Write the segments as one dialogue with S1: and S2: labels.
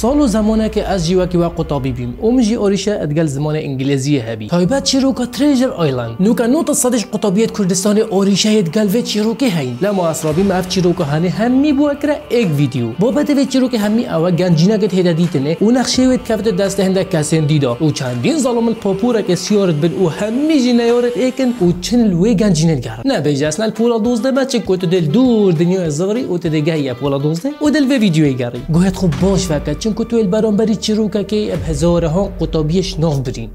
S1: سال و زمانه که از جیوا و وقت بیم اومجی آریشه ادگل زمان انگلیزی هبی تایبت بعد کا تریجر آیلند نو که نوت صدش قطابیت کردستان آریشه ادگل و چیروکه که هین لما اسرابی مف چرا که هنه همی بو اکره ایک ویدیو بابت و چیروکه که همی اوا گنجینه که هیدا دیتنه او نقشه وید کفت دست هنده کسین دیدا او چندین ظالم پاپورا که سیارت بن او همی یارت ایکن او چن لوی گنجینه گرد نه به نه پولا دوزده بچه که دل دور دنیا زاری او تدگه یا پولا دوزده او دل و ویدیوی گری گوهت خوب باش چون که تو البرانبری چی رو که اب قطابیش ناف برین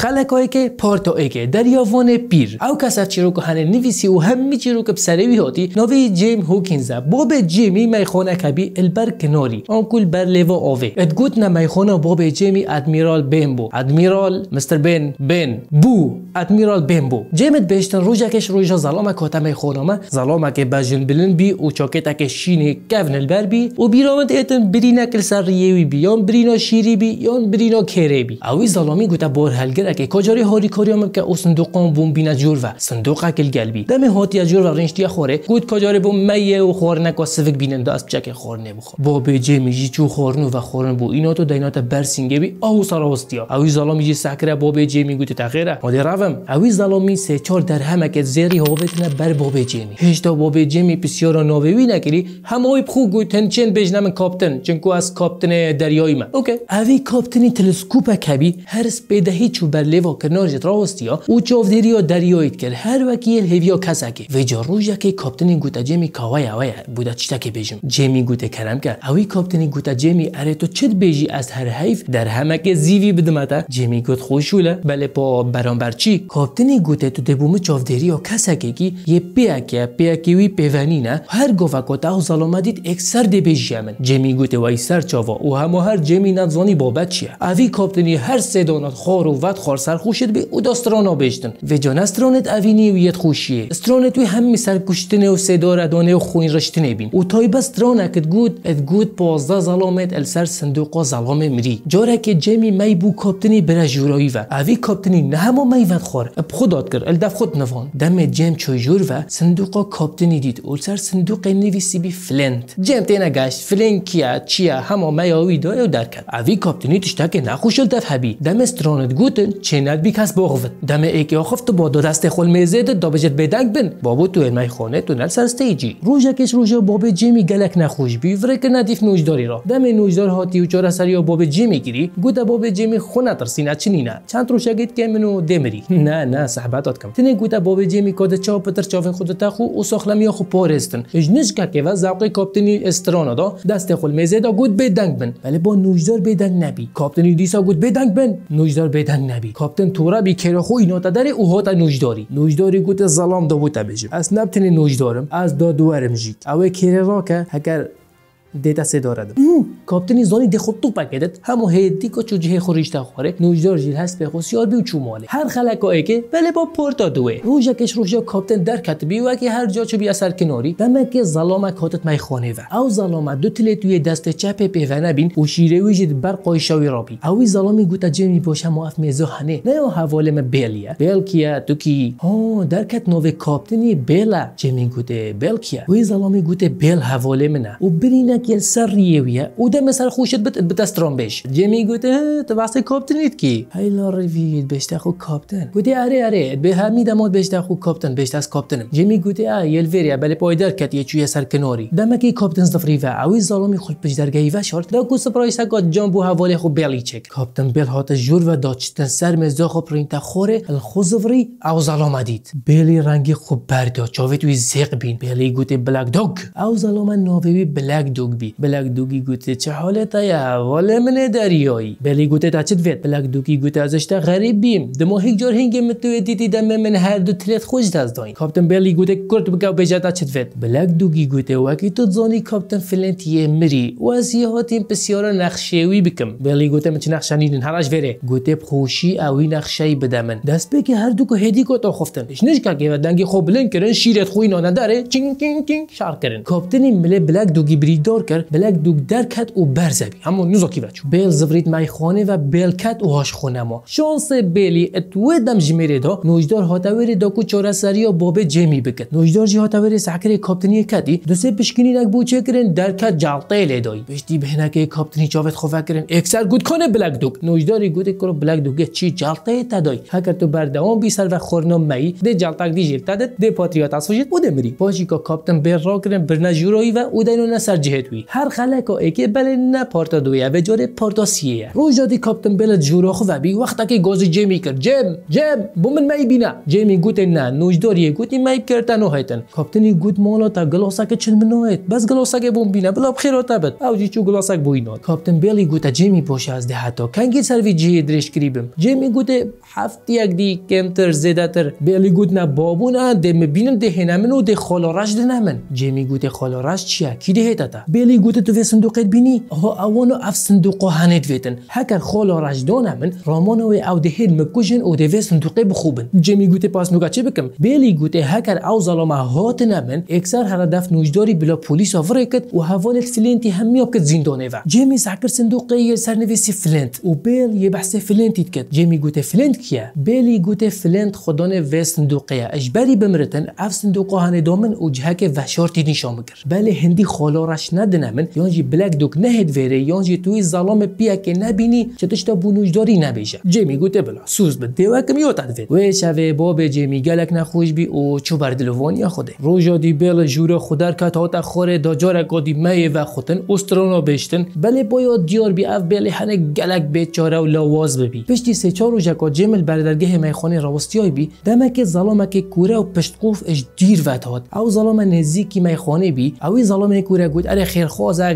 S1: خلکایی که پارتو که در یاوان پیر او کسا چیرو که هنه نویسی و همی چیرو که بسروی هاتی ناوی جیم هوکینز. باب جیمی میخانه کبی البر کناری آنکل بر لیوا آوه ادگوت نه باب جیمی ادمیرال بین بو ادمیرال مستر بین بین بو ادمیرال بین بو جیمت بیشتن روژه کش روژه زلامه کاته میخانه زلامه که بجن بلن بی و چاکتا که شینه کفن البر بی و بیرامت ایتن برینا کل سر ریوی بی یان برینا شیری بی یان برینا کره بی اوی زلامی گوته بار هلگر که کجاری هاری کاری هم که او هم بوم بینه جور و صندوق کل قلبی دم هاتی جور و رنشتی خوره گود کجاری بوم میه و خور نکا سفک بینن دست چک خور نبخور با جه میجی چو خورنو و خورن بو اینا تو دینات برسینگه بی او سراستیا اوی ظلم جی سکره با بجه میگوت تغیره مادی روم اوی می سه در درهم که زیری حابت نه بر با جه می هشتا با با جه می بسیار نووی نکری همای بخو گوتن چن بجنم کاپتن چنکو از کاپتن دریایی ما اوکی اوی کاپتنی تلسکوپ کبی هرس سپیده هیچ بر بر لیو کنارج راستیا او چاودریا دریایت کرد هر یه هیویا کسکه و جا روژا که کابتنی گوتا جمی کاوای اوای بودا چتا که جمی گوته کرم که اوی کابتنی گوتا جمی اره تو چت بیجی از هر حیف در همه که زیوی بدمتا جمی گوت خوشوله بله پا برانبر چی کابتنی گوته تو دبوم چاودریا کسکه کی یه وی پیاکیوی نه هر کوتا او زلامدید اکثر دی بیجیمن جمی گوته وای سر چاوا او هم هر جمی نزانی بابت چیه اوی کاپتنی هر سه خار خارو ود سر خوشید به او داسترانا بشتن و جان استرانت اوینی و یت خوشیه استرانت وی همی سر گشتنه و صدا ردانه و خوین رشتنه بین او تای بسترانا کت گود ات گود پوزا ظلامت ال سر صندوقا ظلام مری جاره که جمی می بو کاپتنی بر جورایی و اوی کاپتنی نه هم میوند خور اب خودات کرد ال دف خود نوان دم جم چو جور و صندوقا کاپتنی دید او سر صندوق نویسی بی فلنت جم تینا گشت فلن کیا چیا همو میاوی دایو در کرد اوی کاپتنی تشتک نخوشل دف هبی دم استرانت گوتن چند بیکاس از بغو دم ایک یاخفت با دو دست خل میزید دابجت بدنگ بن بابو تو این خانه تو نل سر استیجی روژا کش روژا باب جیمی گلک نخوش بی ورک ندیف نوجداری را دم نوجدار هاتی و چاره سر یا باب جیمی گیری گود باب جیمی خونه سینا چنینا چند روشا گید که منو دمری نه نه صحبتات کم تنه گود باب جیمی کد چاو پتر چاو خودتا خو او ساخلم یا خو پارستن اج که و زاقی کاپتنی استرانا دا دست خل میزید گود بدنگ بن ولی با نوجدار بدنگ نبی کاپتنی دیسا گود بدنگ بن نوجدار بدنگ نبی کاپتن تورا بی خو اینا تا در اوهات نوجداری نوجداری گوت زلام دوت بجم از نبتن نوجدارم از دادوارم جیت اوه کیره را که هکر data دارد dorada. کاپتنی زانی ده خود تو پکیدت همو هیدی کو چو جه خوریش خوره نوجدار جیل هست به خوشیار بیو چوماله هر خلک ای که بله با پورتا دوه روزا کش روزا کاپتن در کت بیو که هر جا چو بیا اثر کناری بما مکه ظلامک کاتت می خانه و او ظلام دو تله توی دست چپ پیو نبین و شیره وجد بر قایشاوی رابی اوی ظلامی گوتا جمی باشه ما اف میزو هنه نه حواله ما بیلیه بلکیا تو کی ها در کت نو کابتنی بیلا جمی گوته بلکیا وی ظلامی گوته بل حواله منه او برینه یه سر ریێویە او دەمە سەر خوشت بت بدەستۆم بێش جێمی گوتە کی کۆپتنیتکی هەی لە ڕویت بێشتا خو کاپتن گوتی ئارێ ئارێ بێهامی دەمۆت بێشتا خو کاپتن بێشتاس کاپتنم جێمی گوتی ئا یلڤێریا بەلێ پۆی دەرکەت یەکویە سەر کنۆری دەمەکی کاپتن سفریە ئەوی زڵمی خود پش دەرگایی بە شارت لەکو سپڕیسا گوت جان بو هەوڵێ خو بلی چک کاپتن بل هات ژور و داچتن سەر مێزۆ خۆ پرینتە خۆرێ خوزڤری ئەو زەڵۆمە دیت بێلی ڕەنگی خوب بەردا چاوێت وی زێق بین بلی گوتی بلک دۆک او زەڵۆمە نووی بلک دۆک بلک دوگی گوته چه حالت یا ولی من دریایی بلی گوته تا چت وید بلک دوگی گوته ازش تا غریب بیم دمو هیک جور هنگ متو دیدی دم من هر دو تلت خوش دست داین کاپتن بلی گوته کرد بگو بجا تا چت وید بلک دوگی گوته وکی تو زانی کاپتن فلنت یه مری و از یه هاتیم پسیارا بکم بلی گوته من چه نقشانین هرش وره گوته خوشی اوی نخشی بدمن دست بگی هر دو که هدی کو تا خفتن اش نشکا که دنگی خوب بلند کرن شیرت خوی نانه داره چین شار کرن کاپتنی مله بلک دوگی بریدار کار کرد بلک دوگ در کت او برزبی اما نوزاکی وچو بیل زورید میخانه و بیل کت او هاش خونه ما شانس بیلی اتو دم جمیره دا نوجدار هاتاوری دا کو چاره سری باب جمی بکت نوجدار جی هاتاوری سعکری کاپتنی کدی دو سه پشکینی نک بو چکرن در کت جلطه لیدای بشتی کاپتنی چاوت خوفه کرن اکسر گود کنه بلک دوگ نوجداری گود کرو بلک دوگه چی جلطه تدای حکر تو بر دوام بی سر و خورنام می ده جلطک دی جیل ده پاتریات اسوجت بوده مری باشی که کاپتن بر را کرن برنجورایی و او دینو نسر توی هر خلکایی که بله نه پارتا دویه و جاره پارتا سیه جدی کاپتن بله جوراخ و بی وقت که گازی جمی کرد جم جم بومن می بینا جمی گوت نه نوجداری گوتی می کردن هایتن کابتنی گوت مالا تا گلوسا که چن منویت بس گلوسا که بوم بینا بلا بخیراتا بد جی چو گلاسا بوینا کاپتن بلی گوت جمی باشه از ده حتا کنگی سروی جی درش کریبم جمی گوت هفت یک دی کمتر زیده تر بلی گوت نه بابون ده بینم ده هنمن و ده رش ده نمن جمی گوت رش چیه کی ده هیتا بلی گوته تو بێ سندوقیت بینی اف و هنید ویتن هکر وێتن رجدان امن ڕژدۆنا من او ئەو دەهێت او و دەوێ سندوقی بخوبن جەمی گوتێ بکم چ بکەم هکر او ظلامه ئەو زەڵۆما هاتنە من دف هەرەدەف بلا پولیس پلیس ئەڤڕێکت و هەڤۆلێک فلێنتی هەمی بکرد زیندۆنێڤ جێمی ساکر سندوقی سەرنوێسی فلنت و بێل یە بەحسێ فلێنتی کرد جێمی گوتێ فلند کیە بێلی گوتێ فلند خۆدۆنێ وێ اش بری بمرتن اف سندوقۆ هەنێ دۆ او و جهەکێ ڤەشۆرتی نیشۆ مگر بەێ بله، هەندی خۆلۆڕەش رد نمن یان جی بلک دوک نهد وره یان توی ظلام پیا که نبینی چه تشتا بونوجداری نبیشه جمی گوته بلا سوز به دیوکم یوت ادوید و شوه باب جمی گلک نخوش بی او چو بردلوانی خوده روژا دی بل جور خودر کتا تا خوره جار قادی می و خوتن استرانا بشتن بله باید دیار بی اف بله هنه گلک بیچاره و لواز ببی پشتی سه چهار روژا کا جمل بردرگه میخانه های بی دمک که کوره و پشت قوف اش دیر وطاد او نزی نزیکی میخانه بی اوی ظلام کوره گود اره یک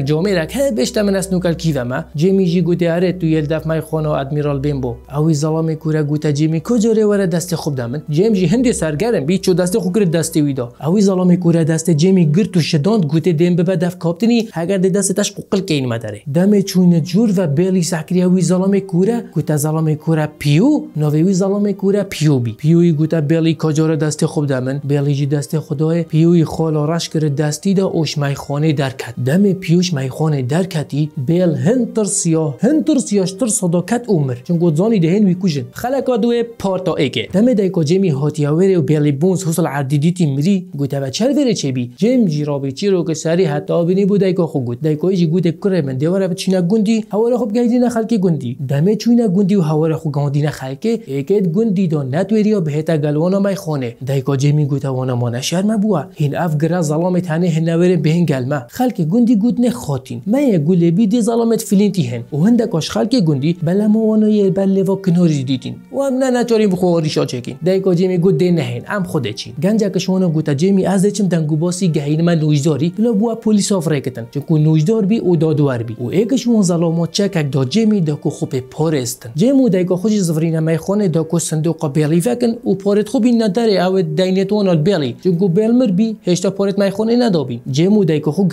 S1: جامعه را که بیشتر من کیوه ما جیمی جی گوته اره تو یل دف مای و ادمیرال بیم بو اوی ظلام کوره گوته جیمی کجا رو را دست خوب دامن جیم جی هندی سرگرم بیچو دست خو کرد دست ویدا اوی ظلام کوره دست جیمی گرد تو شداند گوته دیم به دف کاپتنی اگر دست تش که این مداره دم چون جور و بیلی سکری اوی ظلام کوره گوته ظلام کوره پیو نووی ظلام کوره پیو بی پیوی گوته بیلی کجا ری دست خوب دامن بیلی جی دست خدای پیوی خالا رش کرد دستی دا اوش خانه در دەمێ پیوش مایخۆنێ دەرکەتی بێل هەندتر سیۆ هەندتر سیۆشتر سەدۆکەت عمر چنگۆ زۆنی دەهێن ویکوژن خەلەکە دوێ پۆرتۆ ئەیکێ دەمێ دایکۆجێمی هۆتیاوێرێ و بێڵی بونس حوسڵ عردیدیتی میری گوتەوە چەرێرە چێبی جێم که سری حتا هەتاوبینی بۆ دایکۆ خۆ گوت جی گوتێ کر من دێوەرە بچینە گوندی خوب خۆ بگەیدینە خەلکی گوندی دەمێ چوینە گوندی و هەوەرە خو گەندینە خەکێ ئێکێت گوندی دۆ ناتوێریەوە بهێتە گەلوۆنە مای خۆنێ دایکۆجێمی ما شەرمە بووە هین ئاف گرە زەڵامی تانێ هێناوێرە بهین گەلمە خەلکی گوندی گودنه خاتین ما گوله بی دی ظلامت فلینتی هن و هندک کاش خلک گوندی بلا موانای بله و کناری دیدین و ام نه نچاریم شا چکین دایکا جیمی گود دی نهین ام خود چی گنجا که گوتا جیمی از دچم دنگو باسی گهین من نوجداری بلا بوا پلیس آفریکتن چون نوجدار بی او دادوار بی و ایک شونه ظلامات چکک دا جیمی دا کو خوب پارستن جیمو دایکا خوش زفرینه داکو خانه دا کو صندوق بیلی فکن و پارت خوبی نداره او دینتون بیلی چون گو بی هشتا پارت می خانه ندابی جیمو خو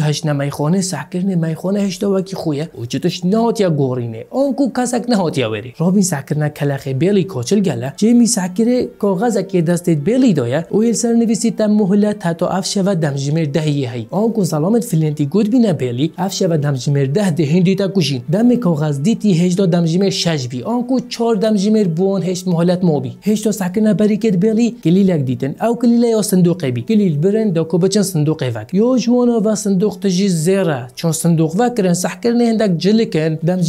S1: میخونه سکر نه میخونه هشتا و کی خویه او چتوش نات یا گورینه اون کو کسک نه یا وری رابین سکر نه کلاخ بیلی کوچل گله جی می سکر کاغذ کی دستید بیلی دایه او سر نویسی تا مهلت تا افش و دمجمر دهی هی اون کو سلامت فلنتی گود بینا بیلی افش و دمجمر ده ده هندی تا کوشین دم کاغذ دیتی هشتا دمجمر شش بی اون کو چار دمجمر بون هشت مهلت موبی هشتا سکر نه بری کد بیلی کلیلک دیتن او کلی لای صندوق بی کلی برن دا کو بچن صندوق وک یو جوانو و صندوق تجی چون صندوق وکرن کرن سەحکردنی هەندێک جلکن دم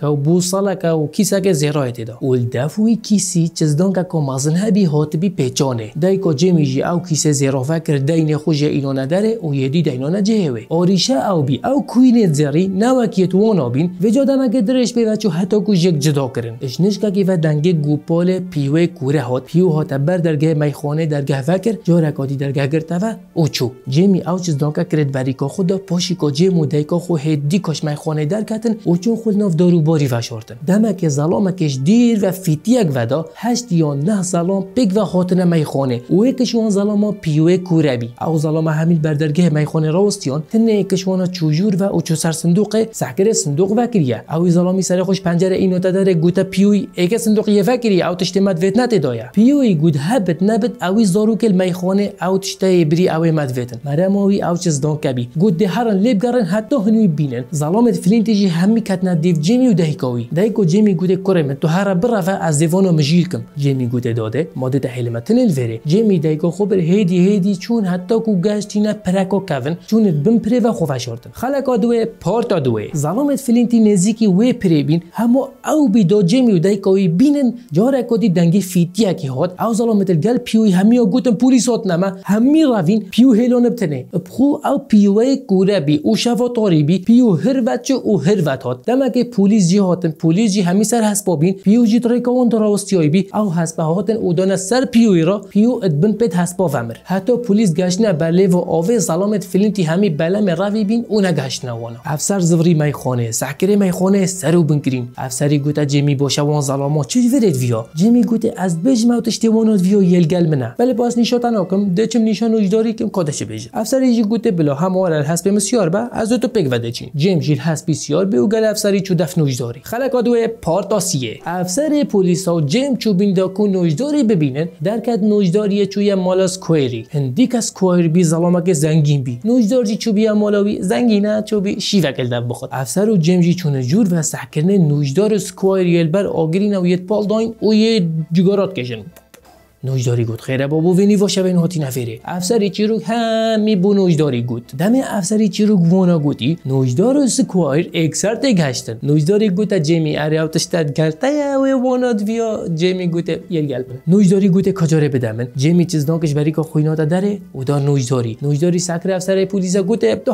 S1: که و بووسەڵەکە و کیسەکە زێڕای تێدا دفوی کیسی چزدۆنکە کۆمازن هەبی دای پێچۆنێ دایکۆ جێمیژی ئەو کیسە زێڕۆفە کرد داینێ خوژە ئینۆنەدەێ و یدی داینۆنە جێوێ ئۆریشە ئەوبی ئەو زری جێڕی ناوەکیێت وۆنۆبین وێجۆ دەمەگە درێژ پێوەچ و هەتۆکو ژێک جدۆکردن ژنیشکەکیە هات پیو هات بر درگه پی و هۆتە بەر دەرگێ مەیخۆنەی دەرگەفە کرد چو جمی او جێمی ئەو که کرد بەریکۆ خوددا پاشی جێم و دایکۆخۆ هێدی کۆشمای خۆنەیدار او چون چۆن خودناف باری و دمه که زلام کش دیر و یک ودا، هشت یا نه زەڵام پێک و خۆتنە مەی خۆنێ وەیە کشوان زەڵامە پیوه کورەبی او زەڵامە همیل بردرگه مەی خونه راستیان، تن کشوانە چوجور و ئەو سر سندوق سەکرێ سندوق وکریه ئەوی زەڵامی سەرە خوش پنجره اینو تدر گوتە پیوی ئێکە سندوقی ڤکری ئەو تشتێمەت وێت ناتێدایە پیوی گود هبت نەبت ئەوی او و کل مەی خونه او تشتەیە بری ئەوێ مەدوێتن مەرەمەوی او چزدۆن کبی گوت دێ هەرن بگەڕێن حتی هەنووی بینن فلینتی جی هەمی کاتنا دیف جێمی و دایکەوەی دایک و جێمی گوتێ کوڕێمە تو هەرە بڕەفە ئازیڤۆنە مژیرکم جێمی گوتێ دۆدێ مادێتە هێلمەتنل وێرێ جێمی دایکۆ خۆبر هێدی هێدی چوون هەتاک و گەشتینە پراکۆ کاون چونت بم پرێە خۆفاشۆتن خەلەکە دوێ پۆرتا دوێ زاڵامێت فلینتی نێزییکی وێ همو او بی دو جمی و دایکەوەی بینن جۆرە دنگی دەنگی فیتیەکی هات او زاڵامێتل گل پیوی هەمیە گوتم پوری سۆت نەمە هەمی پیو هێلۆ نبتنێ بخو ئەو پیوەی کورەبی او شوا طریبی پیو هر وچه او هر وت هات دمگه پولیس جی هاتن پولی جی همی سر بابین پیو جی تری کون دراستیای بی او با هاتن او دانه سر پیوی را پیو ادبن هست با ومر حتی پولیس گشنه بله و آوه سلامت تی همی بلم روی بین او نگشنه وانا افسر زوری میخانه می میخانه سر و بنگرین افسری گوتا جمی باشه وان ظلاما چی ورد ویا جمی گوته از بج و واند ویا یلگل منه بله باز نیشاتن آکم دچم نیشان و جداری کم کادش بیجه افسری جی گوتا بلا هست به مسیار ضربه از تو جیم جیل هست بسیار به گل افسری چو دف نوجداری خلق پارت پارتاسیه افسر پلیس ها جیم چو بیندا کو نوجداری ببینن درکت نوجداری چوی مالاس کویری هندیک از کویر بی زلامک زنگین بی نوجداری چو بی مالاوی زنگینه چو بی شیوه گلده بخود افسر و جی چون جور و سحکرنه نوجدار سکوایریل بر آگرین و یه پال داین یه نوجداری گود خیره بابا وینی واشه به هاتی نفره افسری چیروک همی بو نوجداری گود دم افسری چیروک وانا گودی نوجدار و سکوایر اکسر تگشتن نوجداری گود جیمی اره او تد تا و وانا دویا جیمی گود یل گل بنا نوجداری گود کجاره بدمن جیمی چیز ناکش بری که خوینات داره او دا نوجداری نوجداری سکر افسر پولیزه گود ابتو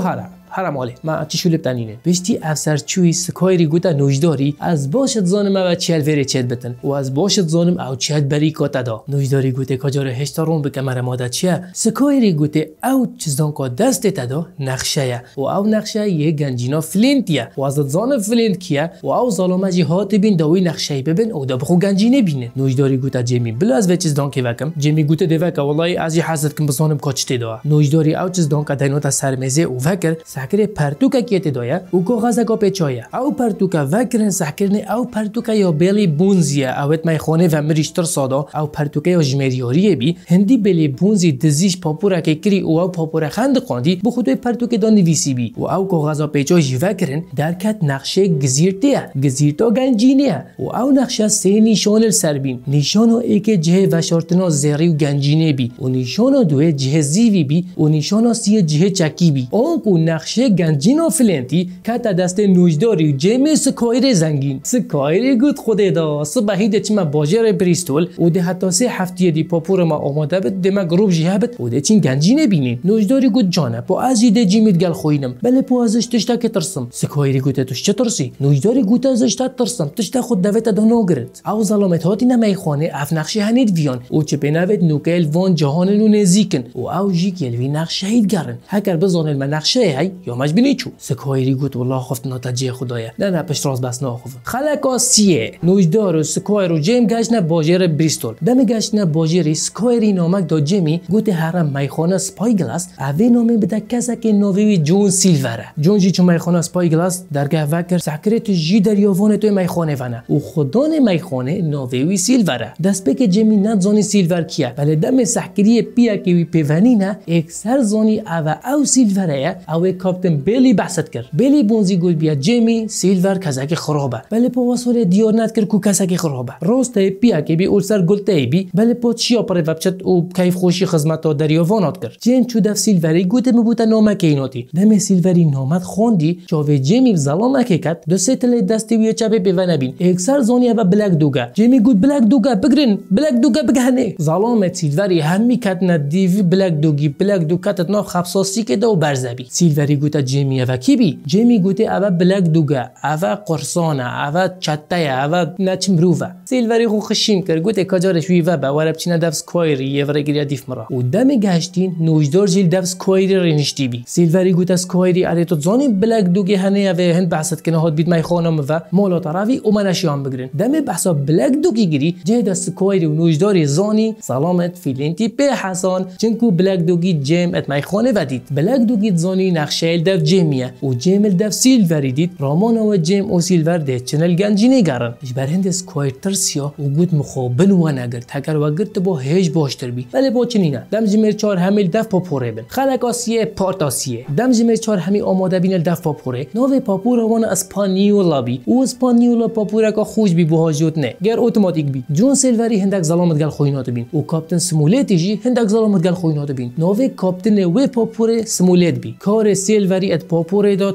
S1: حرماله ما شولب تنینه بشتی افسر چوی سکایری گوتا نوجداری از باشد زانم و چل وری چت بتن و از باشد زانم او چت بری کاتا دا نوجداری گوته کجاره هشتا رون به کمر ماده چیه سکایری گوته او چزان کا دست تدا نقشه و او نقشه یه گنجینا فلینتیا و از زان فلنت کیه و او ظالمه جهات بین دوی نقشه ببن. او دا بخو گنجینه بینه نوجداری گوته جمی بل از زان کی وکم جمی گوته دوکه والله از حسد کم بزانم کوچتی دا نوجداری او چیزان کا دینوتا سرمزه او وکر سحکر پرتوکا کیت دایا او کو غزا پچایا او پرتوکا وکرن سحکرن او پرتوکا یا بلی بونزیا اوت مای خانه و مریشتر سادا او پرتوکا یا جمریاری بی هندی بلی بونزی دزیش پاپورا که کری او او پاپورا خند قاندی بو خودوی پرتوکا دان سی بی او او کو غزا پچا وکرن کت نقشه گزیرتیا گزیرتا گنجینیا او او نقشه سه نشان سربین نشان ای که جه شرطنا زری و گنجینه بی نشان او دوه جه زیوی بی نشان او سی جه چکی بی اون کو نقشه گنجین و فلنتی کتا دست نوجداری جیم سکایر زنگین سکایر گود خود دا سبهید چما باجر بریستول او ده حتی سه هفته دی پاپور ما آماده بد دما گروب جهابت بد او ده چین گنجینه بینین نوجداری گود جانه با از ایده جیمید گل خوینم بله پو ازش تشتا که ترسم سکایر گوته توش چه ترسی نوجداری گوته ازش تا ترسم تشتا خود دویت دا نگرد او ظلامت هاتی نمی خانه اف نقشه هنید ویان او چه بنوید نوکل وان جهان نو نزیکن او او جی کلوی نقشه هید گرن هکر بزانه المنقشه هی یا مجبینی چو سکایری گوت والله خفت نتایج خدایا نه نه پشت راز بس ناخوف خلقا سیه نوجدار و سکای رو جیم گشت نه باجر بریستول دم گشت نه باجری سکایری نامک دا جمی گوت هرم میخانه سپای گلاس اوی نامه بده کسا که نووی جون سیلوره جون جی چو میخانه سپای گلاس درگه وکر سکره تو جی در یوان تو میخانه ونه او خدان میخانه نووی سیلوره دست بک جمی نه زانی سیلور کیه ولی بله، دم سکری پیه که وی پیونی نه اکثر زانی او او سیلوره او کاپتن بیلی بحثت کرد بیلی بونزی گوی بیا جیمی سیلور کسک خرابه بله پو واسور دیار کرد کو کسکی خرابه راسته پیا که بی اول سر گلتای بی بله چی چیا وبچت او کیف خوشی خدمت تا دریاوانات کرد جین چود سیلوری گوته مبوته نامک ایناتی دم سیلوری نامت خوندی چاوه جیمی زلامک دو سه دستی وی چبه بیوه نبین اکثر زانی و بلک دوگه جیمی گود بلک دوگه بگرین بلک دوگه بگهنه زلامت سیلوری همی کتنه دیوی بلک دوگی بلک دوکت ناف خبساسی که دو برزبی سیلوری گوته جیمی و کی بی جیمی گوته اوا بلک دوگا اوا قرصانه اوا چته اوا نچم روفا سیلوری خو خشیم کرد گوته کجارش وی و با ورب چینه دفس کویری یه ور گریا دیف مرا و دم گشتین نوجدار جیل دفس کویری رنشتی بی سیلوری گوتا سکویری اره تو زانی بلک دوگه هنه و هند بحثت کنه نهاد بید مای خانم و مولا تراوی و منشیان بگرین دم بحثا بلک دوگی گیری جه دست کویری و نوجدار زانی سلامت فیلینتی پی حسان چنکو بلک دوگی جیم ات مای خانه ودید بلک دوگی زانی نقشه شیل دف جیمیه و جیمل دف سیلوری دید رامون و جیم او سیلور دید چنل گنجی نگرن اش بر هندس کویتر سیا و گود مخابن و نگرد تکر و گرت با هیچ باشتر بی ولی با چنینه دم جیمر چار همیل دف پاپوره بن خلق آسیه پارت آسیه دم جیمر چار همی آماده بین دف پاپوره پا پاپور وان اسپانیولا بی او اسپانیولا پاپوره که خوش بی جوت نه گر اوتوماتیک بی جون سیلوری هندک زلامت گل خوینات بین و کاپتن سمولیتی جی هندک زلامت گل خوینات بین ناو کاپتن پاپوره بی کار دلوری ات پاپوریدا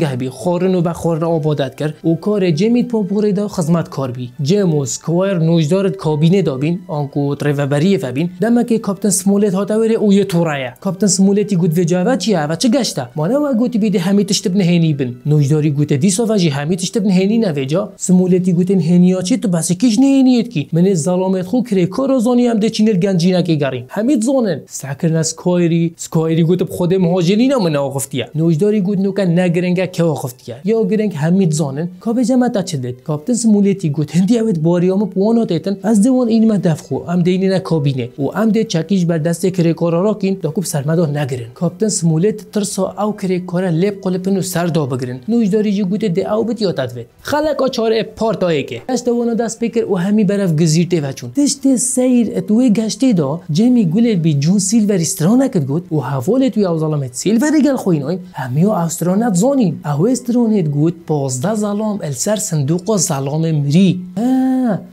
S1: گه بی خورن و بخار آبادت کرد او کار جمیت پاپوریدا خدمت کار بی جم و سکویر نوجدارت کابینه دابین آنکو و فبین دمکه کاپتن سمولت هاتاوره او یه تورایا کاپتن سمولتی گوت و چی و چه گشته مانا و گوتی بیده همی تشتب نهینی بن نوجداری گوت دیسا و جی همی تشتب نهینی نویجا سمولتی گوت هنیا چی تو بس کش نهینیت کی من زلامت خو کره کار زانی هم ده چینل گنجینه که گریم همیت زانن سکرن سکایری سکایری گوت خود مهاجرین نمونه وقفتیا نوجداری گود نوکا نگرنگه که وقفتیا یا گرنگ همیت زانن که به جمعتا چدید کابتن سمولیتی گود هندی اوید باریام پوانا دیتن از دوان این ما دفخو ام دینی کابینه و ام دی چکیش بر دست کریکارا کین دا کوب سرمدا نگرن کابتن سمولیت ترسا او کریکارا لب قلپنو و سر دا بگرن نوجداری جی گود دی او بد یادت وید چاره آچار پارتایکه که دست دوانا دست پیکر و همی برف گزیرته وچون دشت سیر توی گشته دا جمی گلر بی جون سیلور سترانه کد گود و حوالی توی او سیلوری خوین همیو استرونت زونین او استرونت گوت 15 ظلام السر صندوق زالوم مری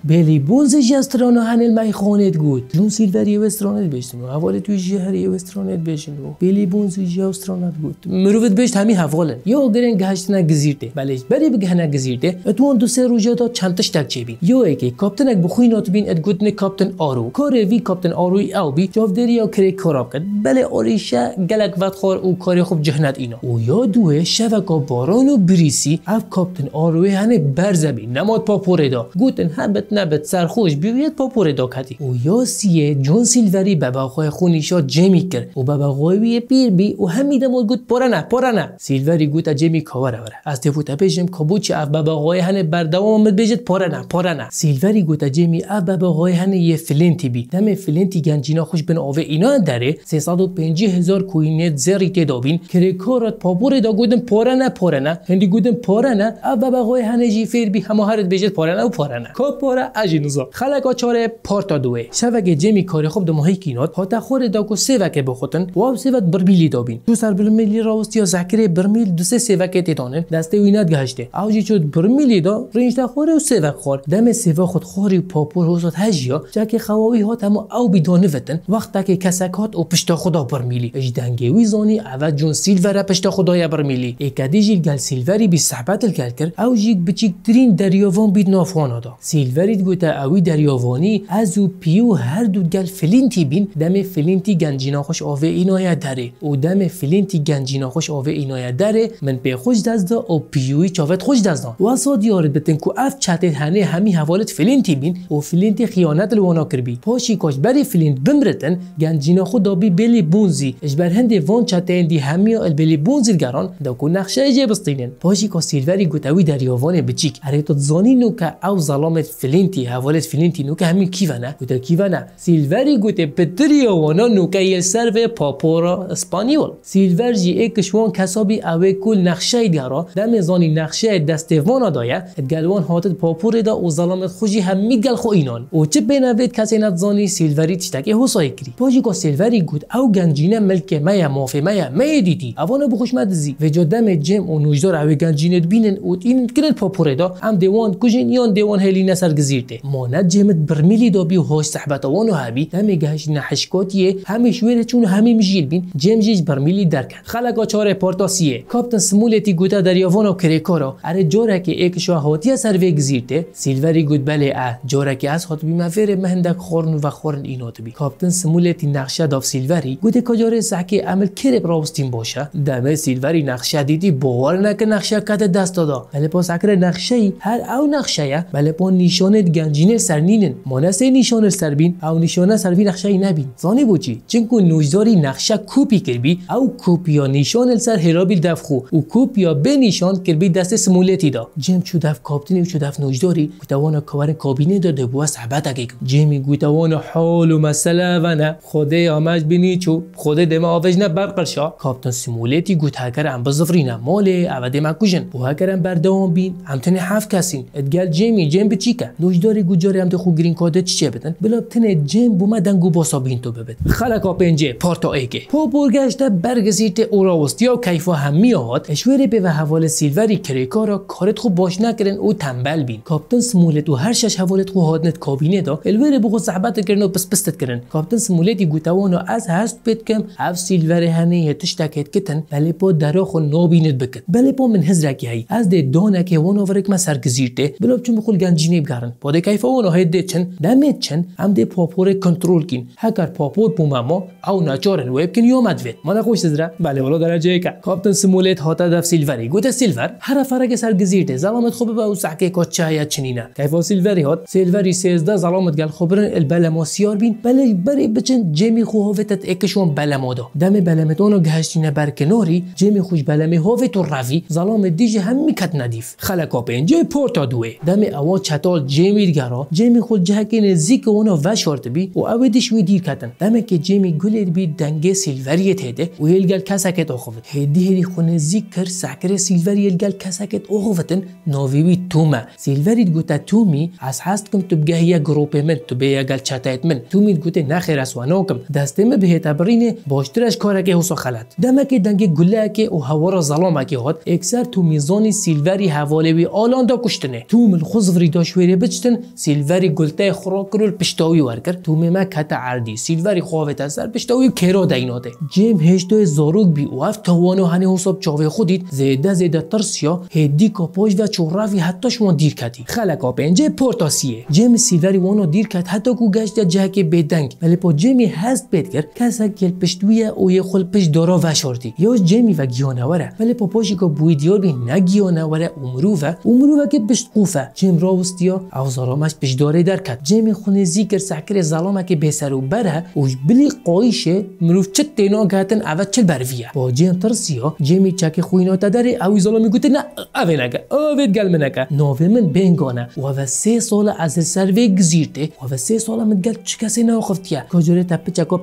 S1: بلی بونز جسترانو هنل مای خونید گوت لون سیلوری و استرانت بشتن حواله توی جهری و استرانت بشن و بلی بونز جا استرانت گوت مرووت بشت همین حواله یا گرن گهشتنا گزیرده بلش بری بگهنا گزیرده اتو دو سه روزه تا چند تاش تک چیبین یا اگه کاپتنک بخوینات بین ات گوتن کاپتن آرو کار وی کاپتن آروی او بی یا کری کراب کرد بله آریشه گلک ود خور او کاری خوب جهنت اینا او یا دوه شوکا باران و بریسی اف کاپتن آروه هنه برزبی نماد پا پوره دا گوتن هبت نبت سرخوش بیوید پا پوره دا کدی او یا سیه جون سیلوری بباقای خونیشا جمی کرد و بباقای بیه پیر بی و همی دماد گوت پاره نه نه سیلوری گوت جمی کاوره وره از تفوتا پیشم کابوچی اف بباقای هنه بردوام آمد بیجد پوره نه پوره نه سیلوری گوت جمی اف بباقای هنه یه فلنتی بی دم فلنتی گنجینا خوش بن آوه اینا داره 350 هزار کوینت زری تدابین کری کرکورا پاپور دا گودن پاره نه پاره نه هندی یعنی گودن پاره نه او بغای هنجی فیر بی همه هرت بیجت پاره نه و پاره نه کو پاره اجی نزا خلق اچاره پارتا دوه شوگ جمی کاری خوب دو ماهی کینات ها خور دا کو سیوکه بخوتن واو سیوت برمیلی بین دو سر برمیلی راست یا زکر برمیل دو سه سیوکه تیتانه دسته وینات گشته اوجی چود برمیلی دا رنج خور و وک خور دم سیوا خود خوری پاپور روزات هجیا جک خواوی ها تمو او بیدانه وتن وقت که کسکات و او پشتا خدا برمیلی اج دنگوی زانی جون سیلور پشت خدای برمیلی کدی جیل گل سیلوری بی صحبت گل کر او بچیک بچیکترین دریاوان بید نافوانا دا سیلوری گوتا اوی دریاوانی از او پیو هر دو گل فلینتی بین دم فلینتی گنجینا خوش آوه داره او دم فلینتی گنجینا خوش آوه داره من پی خوش دست دا او پیوی چاوت خوش دست دا و اصا یارد بتن کو اف چطه هنه همی حوالت فلینتی بین او فلینتی خیانت لوانا کربی پاشی کاش بری فلینت بمرتن گنجینا خود دابی بلی بونزی اجبر هند وان بون هەمی ئەلبلی نقشه زیرگەڕان دەکو پاشی که پۆشی کۆسیلڤری در یوان بچیک اره زانی نو که او ظلامت فلینتی حوالت فلینتی نوکە هەمی کیڤەنە گوتە کیڤەنە سیلڤری گوتێ بتریەوەە نوکە اسپانیول سیلور جی ای کشوان کسابی ئەوێ کل نقشه گەڕا دم زانی نەخشەیە دەستێڤۆنەدایە گەلوان حاتت پاپۆرێدا و زەڵامت خوژی هەمی گەل خۆینان او چه بێنەوێت کەسێ نەتزانی سیلڤری تشتەکە هوسای کری پۆژی سیلوری گوت گنجینه ملک میا مافی میا می دیدی اوان بخوش زی، و جدم جم و نوجدار اوگن جینت بینن و این کنن پوره دا ام دیوان کجین یان دیوان هلی نسر گزیرته مانت جمت برمیلی دا بی هاش صحبت اوان و حبی همه گهش نحشکاتیه همه شویره چون همه مجیل بین جم جیج برمیلی درکن خلقا چاره پارتاسیه کاپتن سمولتی گوتا در و کریکارا اره جاره که ایک شاهاتی اثر وی گزیرته سیلوری گود بله اه جاره که از حاطبی مفر مهندک خورن و خورن اینات بی کاپتن سمولتی نقشه داف سیلوری گوده کجاره سحکه عمل کرب راستیم باشه دمه سیلوری نقشه دیدی باور نکه نقشه کت دست دادا بله پس اگر نقشه ای هر او نقشه بله پا نیشانه گنجینه سرنینن مانسه نشان سربین او نشانه سربین نقشه ای نبین زانی بوچی چنکو نوجداری نقشه کوپی کربی او کوپیا نشان سر هرابیل دفخو او کوپیا به نشان کربی دست سمولتی دا جم کاپت کاپتنی و دف نوجداری گوتوانا کور کابینه داده بوا صحبت اگه جمی گوتوانا حال و مسئله و نه خوده آمش بینی چو خوده دمه آوش نه برقرشا گوتن سیمولیتی گوت هاکر ام بزفرینا مالی عوده مکوجن بو هاکر ام دوام بین ام تن هفت کسین ادگل جیمی جیم بچیکا نوجداری گوجاری ام خو گرین چیه چه بدن بلا تن جیم بو دنگو گو تو ببد خلقا پنجه پارتا ایگه پو برگشت برگزیت اوراوستیا و کیفا هم میاد اشوری به حواله سیلوری را کارت خو باش نکردن او تنبل بین کاپتن سمولت و هر شش حوالت خو هادنت کابینه دا الوری بو صحبت کرن و پس پستت کردن کاپتن سمولتی گوتوانو از هست پیت کم اف سیلوری هنه دونەکەیت کتن بەلێ بۆ دەرۆخ نو بینید بکت بلی پو من هزرێکی هەیە ئەس دێ دۆنەکێ وەۆڤێکمە سەرگزیرتێ بلو بچم بخولگەن جینێ بگارن ده دەکایفەوەۆ ون دێچن ده چن چن ئەم دێ پۆپۆرێک کنترلکین هەکار پۆپۆر بوومامۆ ئەو ناچۆرن وێ بکن یۆمەدوێت بله ولو در بەلێوەڵۆ که کابتن سمولیت هاتا گوته سیلور هر فرق هەرە فەرەگە زلامت زەڵامت خۆ او سحکه کچه کۆچایە چنینا کەیفۆ سیلوری هات سیزده زلامت گل خبرن البله ما سیار بین بله بره بچن جێمی خۆهۆڤێتت ئێکشۆم بەلەمۆدا دم بله و گەهشتین بر کناری جمی خوش بلمی هاوی تو روی ظلام دیگه هم میکت ندیف جای پور تا دوه دم اوا چتال جمی گرا جمی خود جهک نزیک اونا وشارت بی و او دیش وی دیر کتن دم که جمی گلید بی دنگه سیلوری تیده و یلگل کسکت آخوفت هدی هدی خونه زیک کر سکر سیلوری یلگل کسکت آخوفتن ناوی بی تومه سیلوری گوته تومی از هست کم تو بگه یک گروپ من تو به من تومی گوته نخیر اسواناکم دسته به بهت باشترش کارگه حسا خلط دمکی دنگ گله که او را ظلام که هات اکثر تو میزان سیلوری حواله وی آلان دا کشتنه تو مل خزفری دا بچتن سیلوری گلته خورا کرل پشتاوی ورکر تو میمه حتا عردی سیلوری خواهت از سر پشتاوی کرا دیناده. جیم هشتو زاروگ بی او هفت توانو هنه حساب چاوه خودید زیده زیده ترسیا هدی کپاش و چهرافی حتی شما دیر کتی خلقا پنجه پورتاسیه جیم سیلوری وانو دیر کد حتی کو گشت جهک بدنگ ولی پا جیمی هست بدگر کرد کسا گل پشتویه او یه خل پشت دارا و جمی و ولی ناشۆردی یۆش جێمیوە گیۆنەوەرە بەێ پۆپۆژیکۆ بویدیۆبی نەگیۆنەوەرە عمروڤە عمروڤەکە پشت قوفە جێمڕۆ وستیۆ ئەو در کت جمی خونه زیکر کرد ساکرێ زاڵۆمەکە که و بره وش بلی قایشه مروف چه تینا گهتن ئەە چل بەرویە بۆ جێم ترسیۆ جێمی چاکی خوینۆتە داره اوی زۆڵۆمی گوته نه ئەێ نگه ئەوێت گەل منەکە نۆێ من بنگۆنە سه سال از ئەز گزیرته و اوه سه سال من گەل چ کەسی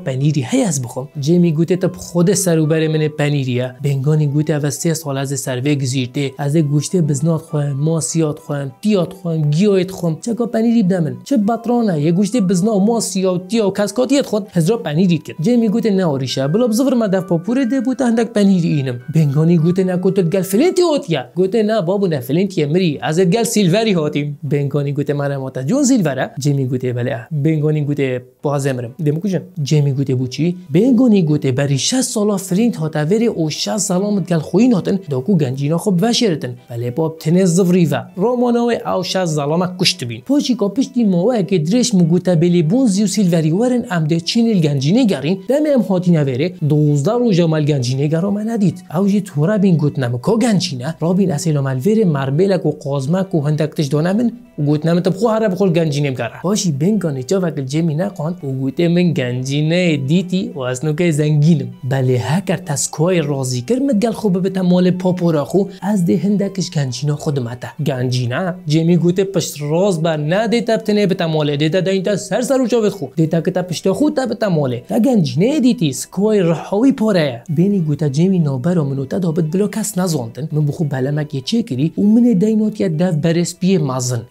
S1: پنیری هی از پەنیری جمی گوته تا خود سرو سەروبەر من پنیریه بنگانی گوت و سه سال از سروه گزیرده از گوشت بزنات ما ماسیات خواهم تیات خواهم گیایت چه چکا پنیری بدمن چه بطرانه یه گوشت بزنا ما سیات تیا و کسکاتیت خود هزرا پنیری کرد جمی گوت نه آریشه بلا بزور مدف پا پاپوره ده هندک پنیری اینم بنگانی گوت نه کتت گل فلنتی هاتیه گوت نه بابو نه فلنتی مری از گل سیلوری هاتیم بنگانی گوت مره ماتا جون سیلوره جمی گوت بله بنگانی گوت بازمرم جه جمی گوت بوچی بنگانی گوت بری سالا گنجین تا وری او شست سلامت گل خوین هاتن داکو گنجینا خوب وشیرتن ولی بله باب تنه زوری و راماناوی او شست سلامت کشت بین پاچی پشتی ماوه که درش مگوتا بلی بون زیو سیلوری ورن امده چینل گنجینه گرین دم ام هاتی نویره دوزده رو جمال گنجینه گرا من ندید او جی تورا بین گوت نمکا گنجینه را بین اسیلو ملوره مربلک و قازمک و هندکتش دانمن گوت نمت بخو هر بخول گنجینه گرا باشی بنگانه چا وکل جمی نقان و گوته من گنجینه دیتی و اسنوکه زنگینم بله هکر تسکوهای کرد مدگل خوب به تمال پاپورا خو از ده هندکش گنجینا خود مده گنجینا جمی گوته پشت راز بر نه دیتا بتنه بتا مال دیتا تا سر سر وچاوت خو دیتا که تا پشت خو تا به مال تا گنجینه دیتی سکوهای رحاوی پاره بینی گوته جمی نابر و منو تا دابد بلا کس نزاندن من بخو بلمک یه چه کری و من دینات یه دف برسپی مزن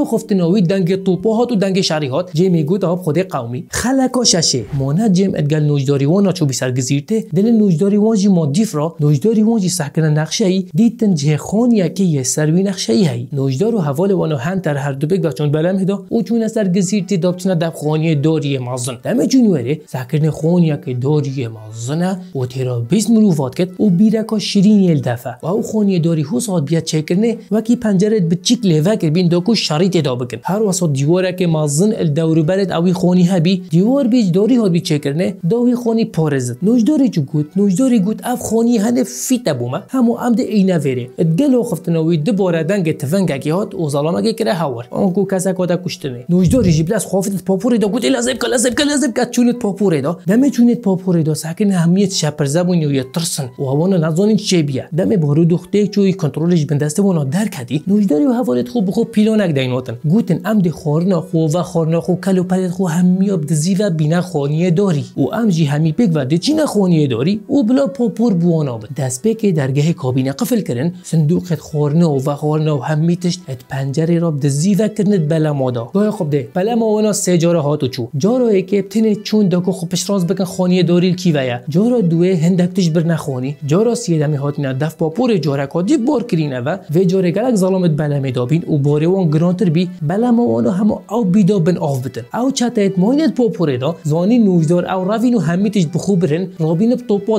S1: و خفتناوی دنگ توپاهات و دنگ شریحات جمی گوته آب خود قومی خلکا ششه مانه جم ادگل نوجداری وانا بی سرگزیرته دل نوج dojdori wanji واجی ra نقشه ای دیتن جه خون یکی یه سروی نقشه ای hay نوجدار و حوال وانو هند تر هر دو بگ بچون بلم هدا او چون سر گزیر تی دابتنا دب خونی داری مازن دمه جونوره سکرن خون که داری مازن او تیرا بیز مروفات کد او بیرکا شیرین یل دفه و او خونی داری حوز هات بیاد چکرنه وکی پنجرت بچیک لیوه کر بین دوکو شریط دا بکن هر واسا دیواره که مازن ال دورو برد اوی خانی هبی دیوار بیج داری ها بی چکرنه داوی خونی پارزد نوش جو گوت ڕوویدۆری گوتاف خۆنی همو عمد بوومە وره ئەمدە ئەینەڤێرێ دەلۆ خفتنەوەی دنگ تفنگ اگه هات و زەڵامەگە کرا کودا ئەوکو کەسە کۆدا از خوافتت پاپوری دا پۆپوری ایلا زیب زبکە زیب زبکە کلازب کلازب چونت دمه چونت پاپوری دا ساکن هەمیت شپر زبونی و یە ترسن وەوەە چه بیا دمه بارو دخته چوی کنتترۆلیش در کدی. نوجداری و هەوارێت خوب بخۆ پیلۆنەک دیناتن. گوتن ئەم خارنا خو خۆڤە خۆرنەخۆ خو پەرێت خو هەمیۆ دزیوە بینە خۆنیە و بینه هەمی پێک او دچینە خۆنیە داری و و بلا پاپور بوانا بد که درگه کابینه قفل کردن صندوق خورنه و و هەممی تشت ات پنجره را دزیڤەکردنت بلا مادا گوێ خوب ما اونا سه جاره هاتو چو ای که بتنێ چون خب بکن خانیه پشڕاز کی خۆنیە دۆریل کیڤەیە جارا دوێ هەندێک تشت سیه دمی سیەدەمی نه دف پاپور جاره کادی بار و و جارێ گەلک زاڵامت بەلەمێ او و وان گرانتر بی ما اونا هەموو او بیدا بن ئاف بتن ئەو ماینت پاپوره دا زانی نوزدار او روینو و هەممی تشت رابین برن ڕابینە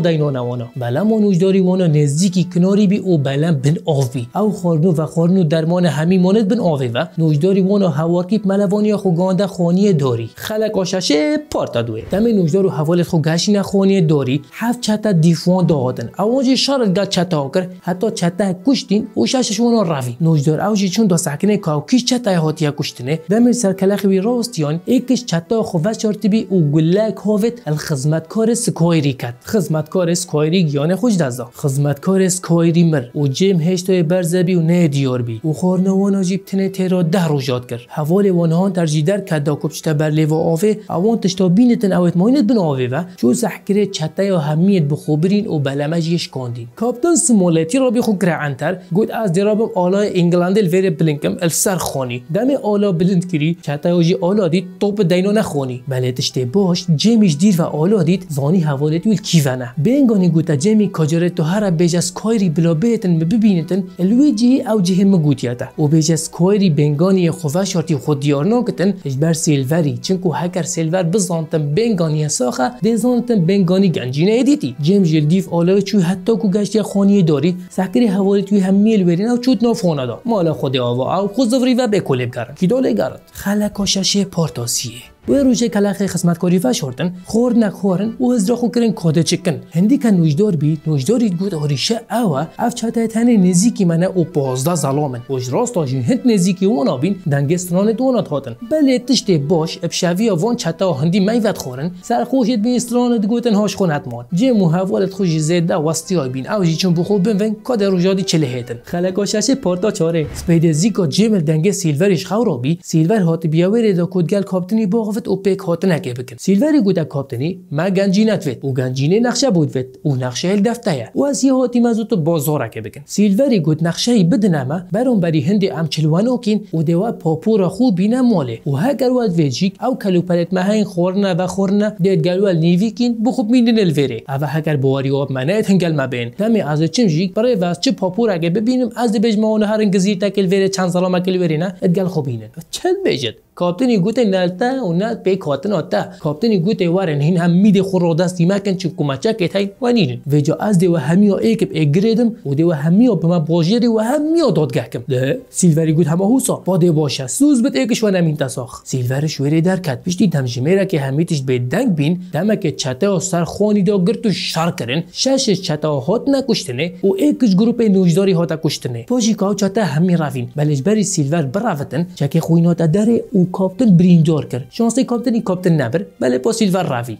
S1: خورده اینا نوانا بلا ما نوجداری وانا نزدیکی کناری بی او بلا بن آوی او خورنو و خورنو درمان همی ماند بن آوی و نوجداری وانا هواکیب ملوانی خو گانده خانی داری خلق آششه پارتا دوه دم نوجدار و حوالت خو گشین خانی داری هفت چتا دیفوان او اوانجی شارت گل چتا آکر، حتی چتا کشتین او ششش وانا روی نوجدار اوجی چون دا سکنه کاوکیش چتا هاتیا کشتنه دم سرکلخ بی راستیان ایکش چتا خو و بی او گلک هاوت الخدمتکار سکایری خدمت xizmatkar کویری گیان خوش دزد خدمتکار کویری مر او جیم هشتای برزبی و نه دیار بی او خارنوان آجیب تنه تیرا ده رو جاد کرد حوال وانهان ترجی در کدا کبچتا بر لیو آوه اوان تشتا بینتن اویت ماینت بن آوه و چو سحکره چطه یا همیت بخوبرین و بلمج یش کاندین کابتن سمولتی را بی گره انتر گود از درابم آلای انگلندل ویر بلینکم السر خانی دم آلا بلند کری چطه یا جی آلا دید توپ دینو نخونی. بله تشته باش جیمش دیر و آلا دید زانی حوالت ویل کیونه بینگانی گوتا جمی کاجره تو هر بیج از کایری بلا بیتن ببینتن الویجی او جه مگوتیاتا و بیج از کایری بینگانی خوفه شارتی خود دیار ناکتن اجبر سیلوری چنکو هکر سیلور بزانتن بینگانی ساخه دیزانتن بینگانی گنجینه ایدیتی جم جل دیف آلاوی چوی حتی کو گشتی خانی داری سکری حوالی توی هم میل ورین او چوت نو دا مالا خود آوا او خود و بکولیب گرد کی دوله گرن پارتاسیه و روزه کلاخ کاری و شورتن خور نخورن و از خو کرن کاده چکن هندی که نوجدار بی نوجداری گود آریشه اوا اف چاته تنه نزیکی منه او پازده زلامن وش راست آجین هند نزیکی اونا بین دنگستران دونات هاتن بله تشته باش ابشاوی چتا چاته هندی میوت خورن سرخوشت بین استران دگوتن هاش خونت مان جه محوالت خوش زده وستی های بین اوجی چون بخوب ون کاده روژادی چله هیتن خلقاشش پارتا چاره زیکا جمل دنگه سیلوریش خورابی سیلور هات بیاوری دا کودگل کابتنی باغ افت او پیک هاتن هکی بکن سیلوری گود اک ما گنجینت وید او گنجینه نقشه بود وید او نقشه هل دفته. او از یه هاتی مزو بازار اکی بکن سیلوری گود نقشه بدنه ما برون بری هندی ام چلوانو کین او دوا پاپورا خو بینه ماله و هگر ود ویجیک او کلوپلت مهین خورنه و خورنه دید گلوال نیوی کین بخوب میندن الوره او هگر بواری آب منه هنگل ما بین دمی از چم جیک برای واس چه پاپور اگه ببینیم از دبج ما هر انگزیر تکل وره چند سلام اکل وره نه ادگل خوبینه چند بیجد کاپتنی گوته نلتا و نل پی کاتن آتا کاپتنی گوته وارن هین هم میده خور رو دستی مکن چی کمچه که تایی و نیرن و جا از دی همی ها ایکب اگریدم و دی و همی ها بما باجی و همی ها دادگه کم ده سیلوری گود همه حوصا با دی باشه سوز بد ایکش و نمین تساخ سیلوری شوری در کت پیش دید را که همیتش به دنگ بین دمه که چته ها سر خونی دا گرد و شر کرن شش چته هات نکشتنه و ایکش گروپ نوجداری هات کشتنه پاجی کاو همی رفین بلش بری سیلور برافتن چکه خوینات داره koptën brinjor kër, që ose i koptën i koptën nëpër, bale po Silva Ravi.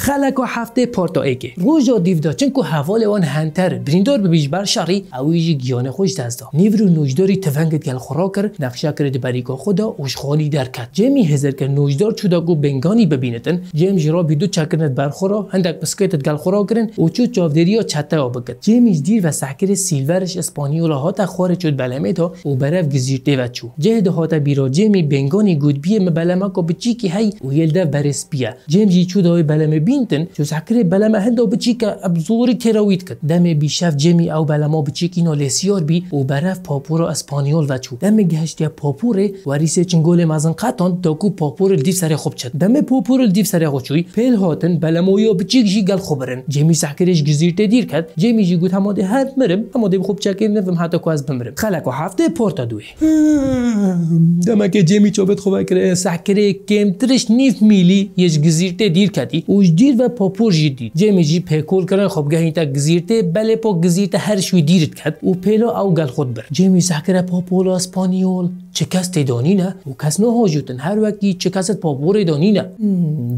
S1: خلق و هفته پورتو ایگه روژا دیودا چون که حوال وان هنتر بریندار به بیشبر شری اویجی گیان خوش دزدا نیورو نوجداری تفنگت گل خورا کرد نقشه کرد بریگا خدا اوشخالی در کت جمی هزر که نوجدار چودا گو بنگانی ببینتن جم جرا بیدو چکرنت برخورا هندک بسکیتت گل خورا کرن او چو چاودریا چته آبکت جمیش دیر و سحکر سیلورش اسپانیولا هاتا خوار چود بلمه تا او برف گزیرته و چو جه هاتا بیرا جمی بنگانی بیه مبلمه که بچی که هی او یلده جم جی بینتن جو زکری ما هندو که ابزوری تراوید کرد دمه بیشف جمی او که اینو لسیار بی و برف پاپورو اسپانیول و چو دم گهشتی پاپوره وریسه چنگول مزن قطان داکو پاپور دیف سر خوب چد دم پاپور دیف سر خوب چوی پیل هاتن ما یا بچیک جی گل خبرن جمی زکریش گزیرته دیر کرد جمی جی گود هماده هر مرم هماده بخوب چکر نفم حتی که از بمرم خلک و هفته پورتا دوی که جمی چوبت خوب کرد سکره ترش نیف میلی یش گزیرته دیر کدی اوش دیر و پاپور جی دید جمی جی پیکول کرن خب گهین تا گزیرته بله پا گزیرته هر شوی دیرت کرد او پیلا او گل خود بر جمی سحکره پاپول اسپانیول کس دانی نه او کس نه هاجوتن هر وقتی کست پاپور دانی نه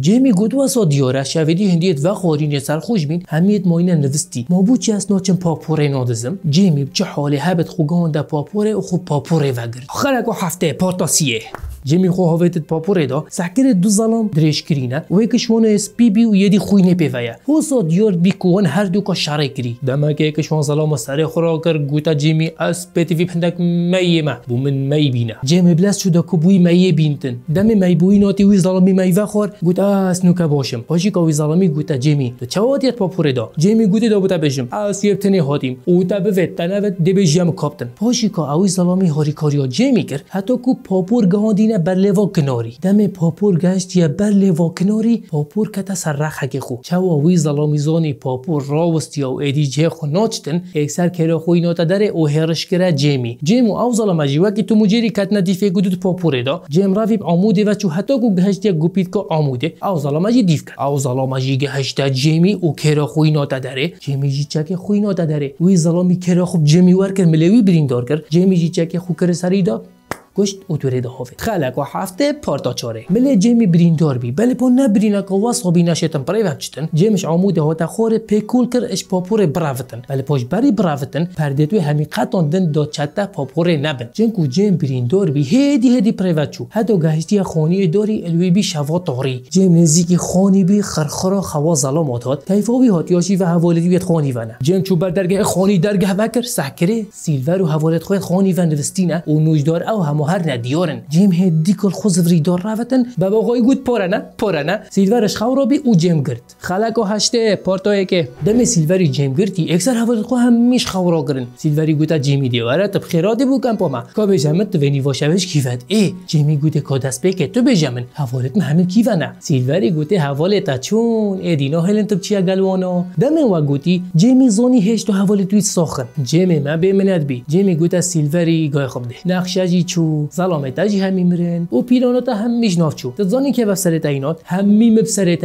S1: جمی گود واسا دیاره شویدی هندیت و خورین سر خوش بین همیت ماینه نوستی ما بود چه اسنا چم پاپور نادزم جمی چه حاله هبت خوگان ده پاپور او خوب پاپور وگر خلق و هفته پارتاسیه جمی خو هاویت پاپوره دا سکر دو زلم دریش کرینه و کشوان اس پی بی و یدی خوی نه پیویا هو سو دیار بی کوون هر دو کا شاره کری دما که کشوان سلام سره خورا کر گوتا جمی اس پی تی وی پندک میما بو من می بینه جمی بلاس شو دا کو بوی می بینتن دم می بوی ناتی وی زالمی می و خور گوتا اس نوکا باشم پاشی کا وی زلامی گوتا جمی تو چواتیت پاپوره دا جمی گوتا دا بوتا بشم اس یبتنی هاتیم او تا به تنه و دبی جم کاپتن پاشی کا وی زلامی هاری کاریا جمی کرد حتی کو پاپور گهاندین بینه بر لیوا کناری دم پاپور گشت یا بر لیوا کناری پاپور کتا سر رخه خو چوا وی زانی پاپور راوست یا ایدی جه خو ناچتن اکسر کرا خوی ناتا داره او هرش کرا جیمی جیم و او ظلام جیوه که تو مجیری کت ندیفه گدود پاپوره دا جیم رفیب آموده و چو حتا گو گهشت یا گوپید که آموده او ظلام جی دیف کرد او ظلام جی گهشت جیمی او کرا خوی ناتا داره جیمی جی چک خوی ناتا داره وی ظلامی کرا خوب جیمی ور کرد ملوی بریندار کرد جیمی جی چک خو کرا سری دا گشت اوتوره هاوی خلق و هفته پارتا چاره ملی جیمی برین بی بله پون که واس خوبی نشیتن برای جیمش عموده هاتا خوره پیکول کر اش پاپور براوتن بله پاش بری پرده توی همی قطان دن دا چتا پاپور نبن جن کو جیم برین بی هدی هدی پریوچو هدا گهشتی خانی داری الوی بی شوا تاری جیم نزیکی خانی بی خرخرا خوا زلاماتاد. هات تیفاوی و حوالدی بیت خانی ونه جیم چو بر درگه خانی درگه وکر سحکره سیلور و حوالد خواهد خانی و او هم مو هر ندیارن جیم هی دیکل خوز وری دار رفتن. بابا غوی گود پاره نه سیلورش را بی او جیم گرد خلق و هشته پارتای که دم سیلوری جیم گردی اکثر هول خو همیش را گرن سیلوری گوتا جیمی دیواره تب خیراده بو کم پاما کا بجمت ونی واشوش کیفت ای جیمی گوده کا دست بکه تو بجمن حوالت همین کیفه نه سیلوری گوده حواله تا چون دینا هلن تب چیا گلوانو دم و گوتی جیمی زونی هشت و حواله توی ساخن جیمی من بمند بی جیمی گوتا سیلوری گای خوب ده نقشه ು ಸಲಾಮೈತಾಜಿ او ಓ هم ಹಮ್ಮಿಜ್ ನಾವ್ಚು تتظني که بسرت عینات همی مبسرت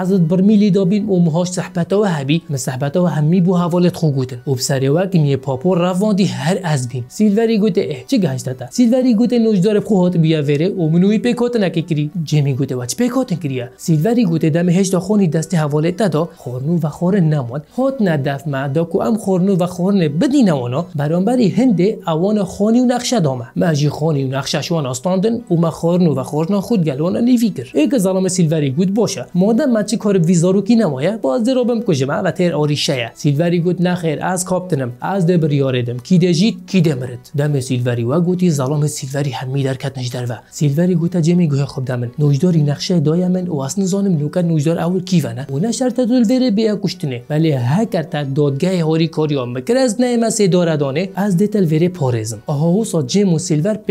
S1: از بر میلی دابین و مهاش صحبتا و صحبت مسحبتا و همی بو حوالت خو گوتن و بسره وقت می پاپو رواندی هر از بیم سیلوری گوته اه چه گشت تا سیلوری گوته نوجدار خو هات بیا وره و منوی پیکات نکی کری جمی گوته وچ پیکات کریا سیلوری گوته دم هش دا خونی دست حوالت دا خورنو و خور نماد هات ندف ما دا کو ام خورنو و خورن بدی نوانا برانبری هنده اوان خانی و نقشه دامه ماجی خانی و نقششوان استاندن و ما و خورن خود گلوان نیویگر ای که زلام سیلوری گود باشه مادم من چه کار ویزارو کی نمایه باز درابم کجم و تر آری شیه سیلوری گود نخیر از کابتنم، از دبر یاردم کی دجید کی دمرد دم سیلوری و گوتی زلام سیلوری همی درکت نش و سیلوری گوتا جمی گوه خوب دمن نوجداری نقشه دایمن و اصن زانم نوکر نوجدار اول کیونه و نشرت دل بیا کشتنه ولی هکر تا دادگاه هاری کاریام بکرز نه مسیداردانه از دتل وره پارزم سا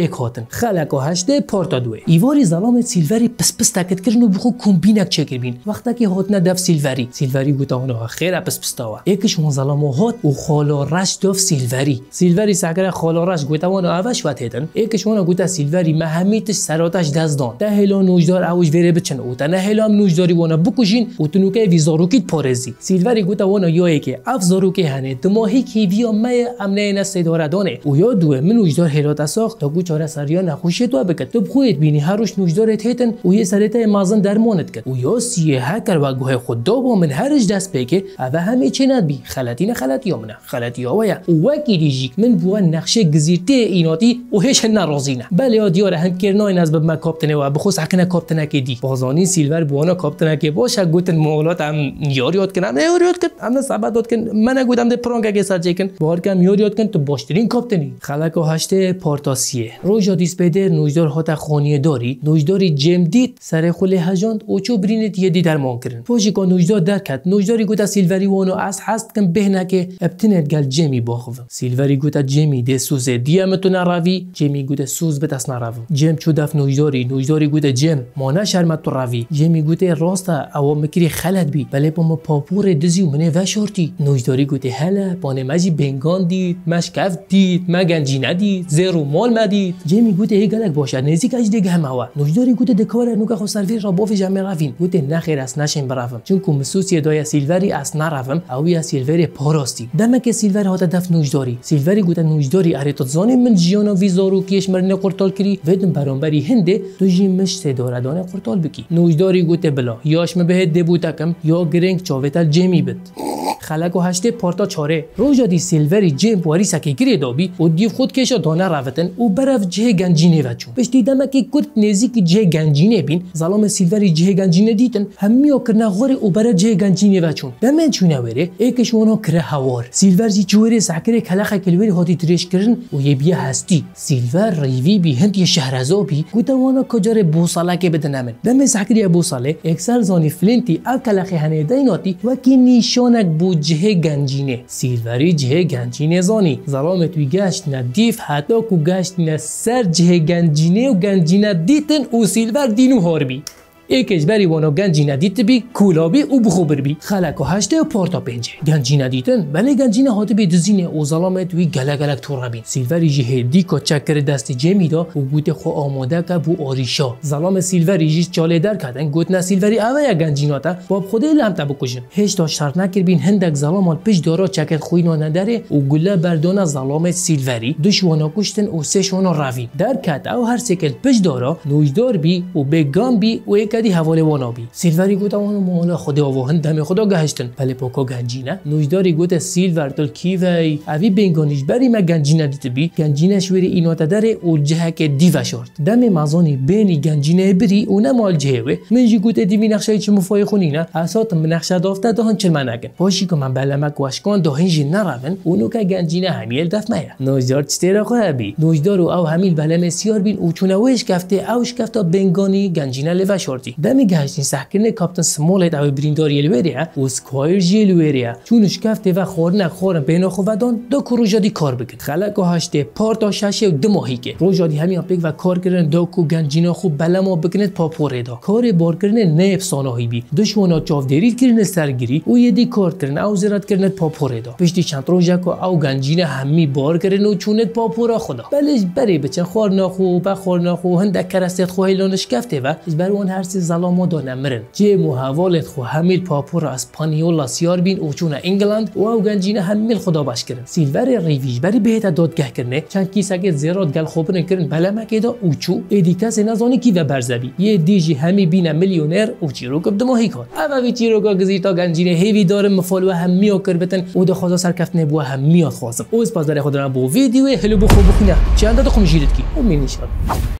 S1: پێک هاتن خەلەکەهشتێ پارتا دوێ ئیواری زەڵامێت سیلڤری پسپس کردن و بخۆ کومبینەك سیلوری سیلوری هاتنە دەف خیره پس پس تاوه پسپستەوە یەکیش زلام و هات و دف دۆف سیلڤری سیلڤری ساگرە خۆلۆڕاش گوتەوان و اوش وات هێتن یەکیشوانە گوتا سیلڤری مەهمیتش سراتش دەستدان تا بچن نوجدار ئەوش بێرێ بچن او نە هێلام نوژداری وانە پارزی و تنوکەی ویزۆروکیت پۆرێزی سیلڤری گوتەوانە یۆیەکێ ئەف زۆروکی هەنێ دمۆهی کیڤیا مەیە ئەمنەیە امنه سێدۆرەدانێ او یا یا من منوجدار هلا ساخت تا گوچ اشاره سریا نخوشی تو بکت بخوید بینی هر روش نوجدارت او و یه سریت مازن درمانت کرد او یا سیه هکر و گوه خدا با من هرش دست بکه او همه چه ند بی خلطی نه خلطی یا منه خلطی ها و وکی من بوا نقشه گزیرته ایناتی او هیچ نرازی نه بله دیاره هم کرنا از ب من کابتنه و بخوص حقنه کابتنه که دی بازانی سیلور بوانا کابتنه که باشه گوتن مغلات هم یار یاد کنن یار یاد کن هم داد کن من نگودم د پرانک اگه سر چکن بار کم یار یاد کن تو باشترین کابتنی خلق و هشته پارتاسیه Roja peder nojdor داری، khoniyedori, سر سره هجاند او چو برینید یه چو درمان کردن پوشی که نوجدار در کد نوجداری گوتا سیلوری وانو از هست کن بهنه که ابتنت گل جمی باخو سیلوری گوتا جمی ده سوز دیمتو نراوی جمی گوتا سوز بتس نراو جم چو دف نوجداری نوجداری گوتا جم مانه شرمت تو روی جمی گوتا راستا او مکری خلد بی بله پا ما پاپور دزی و منه وشارتی نوجداری گوتا هلا پانه مجی بنگان دید مشکف دید مگنجی زیرو مال مدید بیت جیمی گوت ای گلک باشه نزدیک اج دیگه و نوجداری گوت دکور نو خو سروی را بوف جمع رافین گوت نخیر اس نشین برافم چون کوم سوسی دای سیلوری اس نرافم او یا سیلوری پاراستی دمه که سیلوری هات دف نوجداری سیلوری گوت نوجداری اره تو زان من و ویزارو کیش مرن قرتال کری ودن برانبری هند تو مش سه داردان قرتال بکی نوجداری گوت بلا یاش مبه د بوتکم یا گرنگ چاوتل جیمی بت خلق و هشته پارتا چاره روژا دی سیلوری جیم واریسا که گری دابی و دیو خود کشا دانه روتن او برو جه گنجینه و چون پشتی دیدم که کرد نزدیک جه گنجینه بین ظلام سیلوری جه گنجینه دیدن همیو کرنا غور او برا جه گنجینه و چون دمن چونه وره ایکش ونا کره هوار سیلور زی چوره سعکره کلاخه کلوری هاتی ترش کردن و یه بیا هستی سیلور ریوی بی هند یه شهرزا بی گوتا وانا کجار بوساله که بدن من دم سعکری بوساله اکسر زانی فلنتی او کلاخه هنه دیناتی و کی نیشانک بو جه گنجینه سیلوری جه گنجینه زانی ظلام توی گشت ندیف حتی کو گشت نه سر جه گنجینه و گنجینه دیتن و سیلور دینو بی ای کجبری وانو گنجی بی کولابی او بخبر بی خلق و هشته و پارتا پنجه گنجی ندیتن بله گنجی نه بی دزینه او ظلامت وی گله گله تو ربین سیلوری دی کو چکر دست جمی دا و گوت خو آماده که بو آریشا ظلام سیلوری جی چاله در کردن گوت نه سیلوری اوه یا گنجی ناتا باب خود لم تا بکوجن هشتا شرط نکر بین هندک ظلامان پیش دارا چکر خوی نداره و گله بردان ظلام سیلوری دوش وانا کشتن او سه شونا روین در کات او هر سکل پیش دارا نوجدار بی و بگام بی و کدی حواله وانابی سیلوری گوت اون مولا خدا واهن دم خدا گهشتن پله پوکو گنجینه نوجداری گوت سیلور دل کیوی اوی بنگانیش بری ما گنجینه دیت بی گنجینه شوری اینو تدر او جهه که دیو شورت دم مازونی بین گنجینه بری او نمال مال جهه من جی گوت دیوی نقشه چ مفای خونی، اسات من نقشه دافته دهان چل منگه باشی که من بلمک واشکان دهینجی جی نروین اونو که گنجینه همیل دفمه نوجدار چتیرا خو هبی نوجدار او همیل بلمه سیار بین او چونوش گفته اوش گفته بنگانی گنجینه لوشورت ساوتی دامی گهشتن کاپتن کابتن سمولیت او برینداری یلویریا و سکوایر جیلویریا چون چونش تیوا خورنا خورن بینا ودان دو کروجادی کار بکن خلق هاشته پار تا شش و دماهی که روژادی همین اپیک و کار کردن دو کو گنجینا خوب بلما بکنه پوره دا کار بار کردن نه افسانه بی دشمنا چاو دیرید کردن سرگیری او یدی کار کردن او زرد کردن پوره دا پشتی چند روزا که او گنجینا همی بار کردن و چونت پاپورا خدا بلش بری بچن خور ناخو و خور خو هند کرست خو کفته و از بر اون هر دست زلامادا نمرن جه محوالت خو همیل پاپور پانیولا سیار بین اوچون انگلند و او گنجینه همیل خدا باش کرن سیلور ریویش بری بهت دادگه کرنه چند سگه زیراد گل خوبن کرن بله دا اوچو ایدی ادیکس نزانی کی و برزبی یه دیجی همی بین میلیونر او رو کب دماهی کن اول وی چیرو گا تا گنجینه هیوی دارم مفالو هم میو بتن او دا خدا سرکفت نبو هم میاد خواستم از پاس در خود بو ویدیو هلو بخو بخینه چند داد کی او